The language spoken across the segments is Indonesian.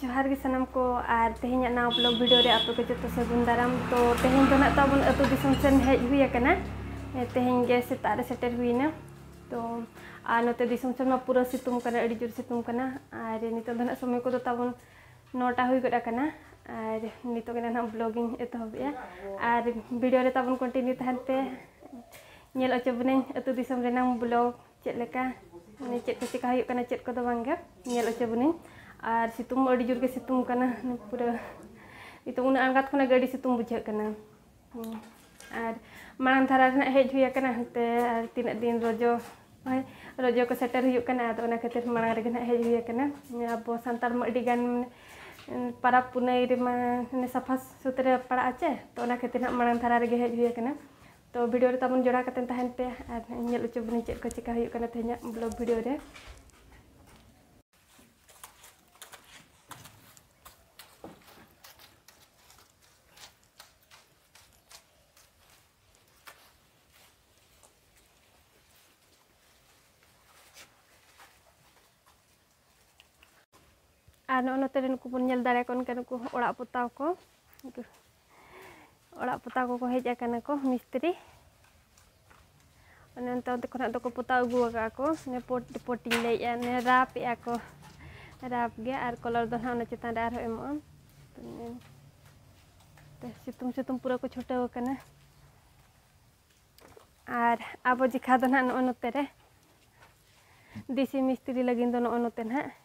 ᱡᱚᱦᱟᱨ ᱜᱮ ᱥᱟᱱᱟᱢ ᱠᱚ ᱟᱨ ᱛᱮᱦᱮᱧᱟᱜ ᱱᱟᱣᱟ ᱵᱽᱞᱚᱜ ᱵᱤᱰᱤᱭᱳ ᱨᱮ ᱟᱯᱮ ᱠᱚ ᱡᱚᱛᱚ ᱥᱟᱹᱜᱩᱱ ᱫᱟᱨᱟᱢ ᱛᱚ ᱛᱮᱦᱮᱧ ᱫᱚᱱᱟ ᱛᱟᱵᱚᱱ ᱟᱹᱛᱩ ᱫᱤᱥᱚᱢ ᱥᱮᱱ ᱦᱮᱡ ᱦᱩᱭ ᱟᱠᱟᱱᱟ ᱮ ᱛᱮᱦᱮᱧ ᱜᱮ ᱥᱮᱛᱟᱨᱮ ᱥᱮᱴᱮᱨ ᱦᱩᱭᱮᱱᱟ ᱛᱚ ᱟᱨ ᱱᱚᱛᱮ ᱫᱤᱥᱚᱢ ᱥᱮᱱ માં ᱯᱩᱨᱟᱹ ᱥᱤᱛᱩᱢ ᱠᱟᱨᱟ ᱟᱹᱰᱤ ᱡᱩᱨ ᱥᱤᱛᱩᱢ ᱠᱟᱱᱟ ᱟᱨ ᱱᱤᱛᱚᱜ ᱫᱚᱱᱟ ᱥᱚᱢᱚᱭ ᱠᱚ ᱫᱚ ᱛᱟᱵᱚᱱ 9 ᱴᱟ ar situ mau dijur ke situm kana ni pura itu una angkat kana gadis situm bujak kana hmm. ar malang tarar na hej huya kana te ar tina din rojo ay rojo ke setel huyuk kana ato na ketir malang rege na hej santar ma digan para puna iri ma ni sapas sutere para aceh to na ketir na malang tarar rege hej huya kana to video re tamun jodoh katen tahan te ar nyel ucu bunicet ko cika huyuk tehnya blog video re ᱟᱨ ᱱᱚᱜᱼᱚ ᱱᱚᱛᱮ ᱨᱮ ᱱᱩᱠᱩ ᱵᱚᱱ ᱧᱮᱞ ᱫᱟᱲᱮ ᱠᱚ ᱚᱱᱠᱟ ᱱᱩᱠᱩ ᱚᱲᱟᱜ ᱯᱚᱛᱟᱣ ᱠᱚ ᱚᱲᱟᱜ ᱯᱚᱛᱟᱣ ᱠᱚᱠᱚ ᱦᱮᱡ ᱟᱠᱟᱱᱟ ᱠᱚ ᱢᱤᱥᱛᱨᱤ ᱚᱱᱮ ᱚᱱᱛᱮ ᱚᱱᱛᱮ ᱠᱷᱚᱱᱟᱜ ᱫᱚᱠᱚ ᱯᱚᱛᱟᱣ ᱟᱹᱜᱩ ᱟᱠᱟᱫ ᱠᱚ ᱚᱱᱮ ᱯᱚᱴ ᱯᱚᱴᱤᱧ ᱞᱟᱹᱭᱮᱫᱼᱟ ᱚᱱᱮ ᱨᱟᱯ ᱮᱫᱼᱟ ᱠᱚ ᱨᱟᱯ ᱜᱮ ᱟᱨ ᱠᱚᱞᱚᱨ ᱫᱚ ᱱᱟᱦᱟᱜ ᱚᱱᱟ ᱪᱮᱛᱟᱱ ᱨᱮ ᱟᱨᱦᱚᱸ ᱮᱢᱚᱜᱼᱟ ᱥᱤᱛᱩᱝ ᱥᱤᱛᱩᱝ ᱯᱩᱨᱟᱹ ᱠᱚ ᱪᱷᱩᱴᱟᱹᱣ ᱟᱠᱟᱱᱟ ᱟᱨ ᱟᱵᱚ ᱡᱮᱠᱷᱟ ᱫᱚ ᱱᱟᱦᱟᱜ ᱱᱚᱜᱼᱚ ᱱᱚᱛᱮ ᱨᱮ ᱫᱮᱥᱤ ᱢᱤᱥᱛᱨᱤ ᱞᱟᱹᱜᱤᱫ ᱫᱚ ᱱᱚᱜᱼᱚ ᱱᱚᱛᱮ ᱱᱟᱦᱟᱜ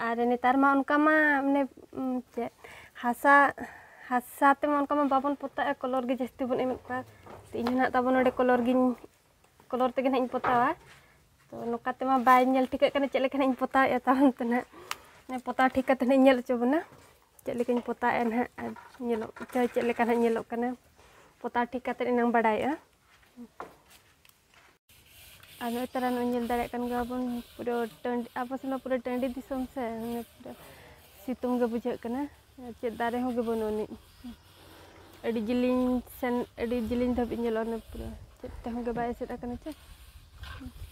ᱟᱨ ᱱᱮᱛᱟᱨ ᱢᱟ ᱚᱱᱠᱟ ᱢᱟ ᱢᱟᱱᱮ ᱪᱮᱫ ᱦᱟᱥᱟ ᱦᱟᱥᱟ ᱛᱮᱢᱟ ᱚᱱᱠᱟ ᱢᱟ ᱵᱟᱵᱚᱱ ᱯᱚᱛᱟᱜᱼᱟ ᱠᱚᱞᱚᱨ ᱜᱮ ᱡᱟᱹᱥᱛᱤ ᱵᱚᱱ ᱮᱢᱮᱫ ᱠᱚᱣᱟ ᱛᱚ ᱤᱧ ᱦᱚᱸ ᱱᱟᱜ ᱛᱟᱵᱚᱱ ᱱᱚᱰᱮ ᱠᱚᱞᱚᱨ ᱜᱤᱧ ᱠᱚᱞᱚᱨ ᱛᱮᱜᱮ ᱱᱟᱜ ᱤᱧ ᱯᱚᱛᱟᱣᱟ ᱛᱚ ᱱᱚᱝᱠᱟ ᱛᱮᱢᱟ ᱵᱟᱭ ᱧᱮᱞ ᱴᱷᱤᱠᱟᱹᱜ ᱠᱟᱱᱟ ᱪᱮᱫ ᱞᱮᱠᱟ ᱱᱟᱜ ᱤᱧ ᱯᱚᱛᱟᱣᱮᱫᱼᱟ ᱛᱟᱦᱚᱱ ᱛᱮ ᱱᱟᱜ ᱯᱚᱛᱟᱣ ᱴᱷᱤᱠ ᱠᱟᱛᱮ ᱱᱟᱜ ᱤᱧ ᱧᱮᱞ ᱦᱚᱪᱚ ᱵᱚᱱᱟ ᱪᱮᱫ ᱞᱮᱠᱟᱧ ᱯᱚᱛᱟᱣᱮᱫᱼᱟ ᱱᱟᱜ ᱟᱨ ᱧᱮᱞᱚᱜ ᱪᱮᱫ ᱞᱮᱠᱟ ᱱᱟᱜ ᱧᱮᱞᱚᱜ ᱠᱟᱱᱟ ᱯᱚᱛᱟᱣ ᱴᱷᱤᱠ ᱠᱟᱛᱮ ᱮᱱᱟᱝ ᱵᱟᱰᱟᱭᱚᱜᱼᱟ agak anu, teran unjul dari kan gabun pura tend apa sama pura tendi di somse ini pura situng gak bujuk eh. kena cek dari hong gabun ini adi jilin sen adi jilin tapi unjul pura cek teh hong gabai sih akan eh, cek